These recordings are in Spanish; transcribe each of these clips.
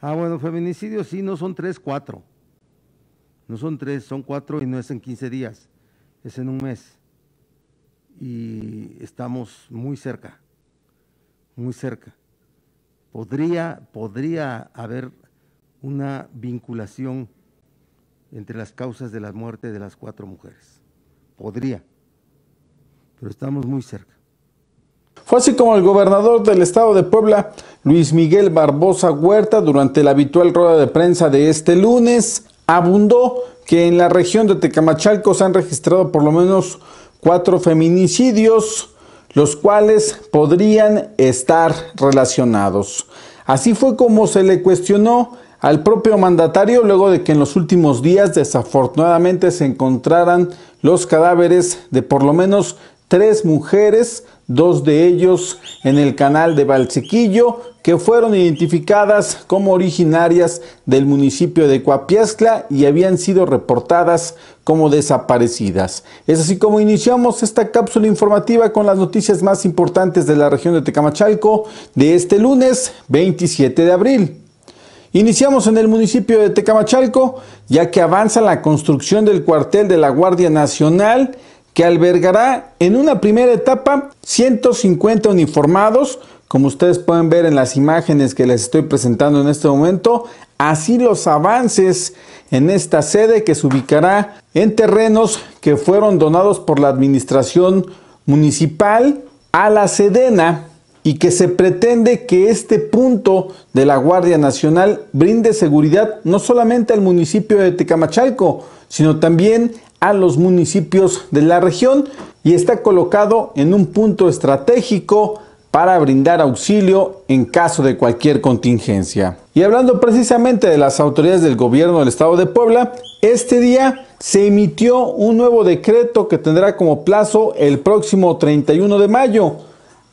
Ah, bueno, feminicidio sí, no son tres, cuatro. No son tres, son cuatro y no es en 15 días, es en un mes. Y estamos muy cerca, muy cerca. Podría, podría haber una vinculación entre las causas de la muerte de las cuatro mujeres. Podría, pero estamos muy cerca. Fue así como el gobernador del estado de Puebla, Luis Miguel Barbosa Huerta, durante la habitual rueda de prensa de este lunes, abundó que en la región de Tecamachalco se han registrado por lo menos cuatro feminicidios, los cuales podrían estar relacionados. Así fue como se le cuestionó al propio mandatario luego de que en los últimos días desafortunadamente se encontraran los cadáveres de por lo menos tres mujeres, dos de ellos en el canal de Balsequillo, que fueron identificadas como originarias del municipio de Coapiascla y habían sido reportadas como desaparecidas. Es así como iniciamos esta cápsula informativa con las noticias más importantes de la región de Tecamachalco de este lunes 27 de abril. Iniciamos en el municipio de Tecamachalco, ya que avanza la construcción del cuartel de la Guardia Nacional que albergará en una primera etapa 150 uniformados, como ustedes pueden ver en las imágenes que les estoy presentando en este momento, así los avances en esta sede que se ubicará en terrenos que fueron donados por la administración municipal a la Sedena y que se pretende que este punto de la Guardia Nacional brinde seguridad no solamente al municipio de Tecamachalco, sino también a los municipios de la región y está colocado en un punto estratégico para brindar auxilio en caso de cualquier contingencia. Y hablando precisamente de las autoridades del gobierno del estado de Puebla, este día se emitió un nuevo decreto que tendrá como plazo el próximo 31 de mayo.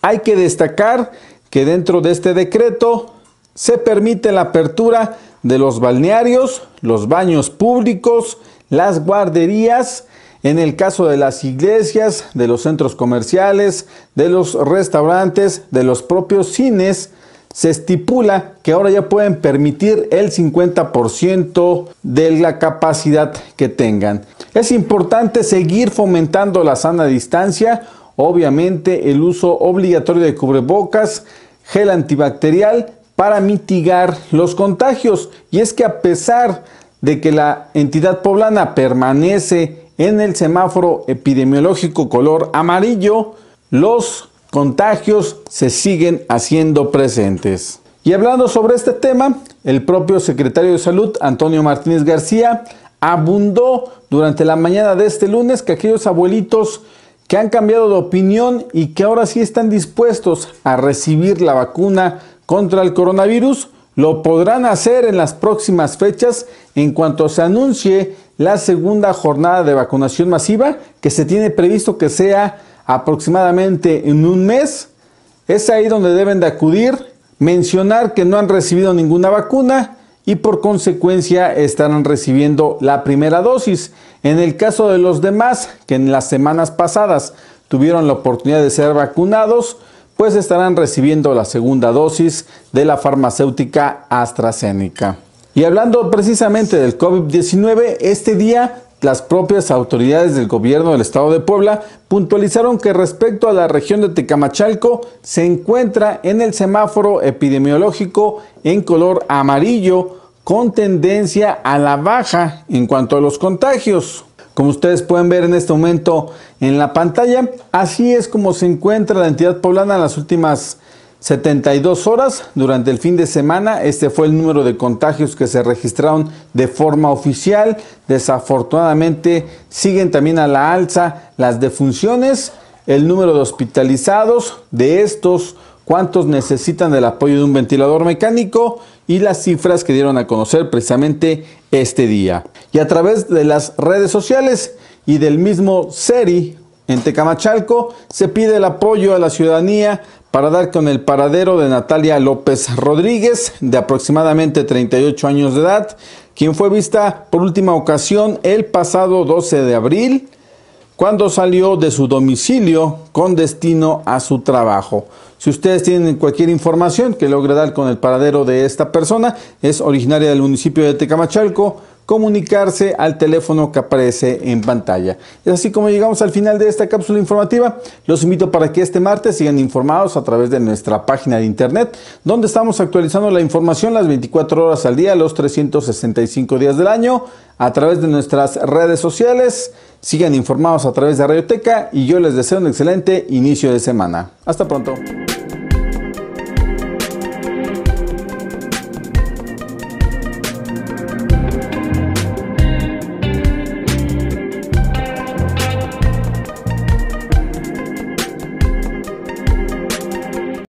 Hay que destacar que dentro de este decreto se permite la apertura de los balnearios, los baños públicos, las guarderías, en el caso de las iglesias, de los centros comerciales, de los restaurantes, de los propios cines, se estipula que ahora ya pueden permitir el 50% de la capacidad que tengan. Es importante seguir fomentando la sana distancia, obviamente el uso obligatorio de cubrebocas, gel antibacterial para mitigar los contagios. Y es que a pesar de que la entidad poblana permanece en el semáforo epidemiológico color amarillo, los contagios se siguen haciendo presentes. Y hablando sobre este tema, el propio secretario de Salud, Antonio Martínez García, abundó durante la mañana de este lunes que aquellos abuelitos que han cambiado de opinión y que ahora sí están dispuestos a recibir la vacuna contra el coronavirus lo podrán hacer en las próximas fechas en cuanto se anuncie la segunda jornada de vacunación masiva que se tiene previsto que sea aproximadamente en un mes. Es ahí donde deben de acudir, mencionar que no han recibido ninguna vacuna y por consecuencia estarán recibiendo la primera dosis. En el caso de los demás que en las semanas pasadas tuvieron la oportunidad de ser vacunados, pues estarán recibiendo la segunda dosis de la farmacéutica AstraZeneca. Y hablando precisamente del COVID-19, este día las propias autoridades del gobierno del estado de Puebla puntualizaron que respecto a la región de Tecamachalco se encuentra en el semáforo epidemiológico en color amarillo con tendencia a la baja en cuanto a los contagios. Como ustedes pueden ver en este momento en la pantalla, así es como se encuentra la entidad poblana en las últimas 72 horas. Durante el fin de semana, este fue el número de contagios que se registraron de forma oficial. Desafortunadamente, siguen también a la alza las defunciones, el número de hospitalizados. De estos, cuántos necesitan el apoyo de un ventilador mecánico y las cifras que dieron a conocer precisamente este día. Y a través de las redes sociales y del mismo SERI en Tecamachalco se pide el apoyo a la ciudadanía para dar con el paradero de Natalia López Rodríguez, de aproximadamente 38 años de edad, quien fue vista por última ocasión el pasado 12 de abril cuando salió de su domicilio con destino a su trabajo. Si ustedes tienen cualquier información que logre dar con el paradero de esta persona, es originaria del municipio de Tecamachalco, comunicarse al teléfono que aparece en pantalla. Es así como llegamos al final de esta cápsula informativa. Los invito para que este martes sigan informados a través de nuestra página de internet, donde estamos actualizando la información las 24 horas al día, los 365 días del año, a través de nuestras redes sociales. Sigan informados a través de Radioteca y yo les deseo un excelente inicio de semana. Hasta pronto.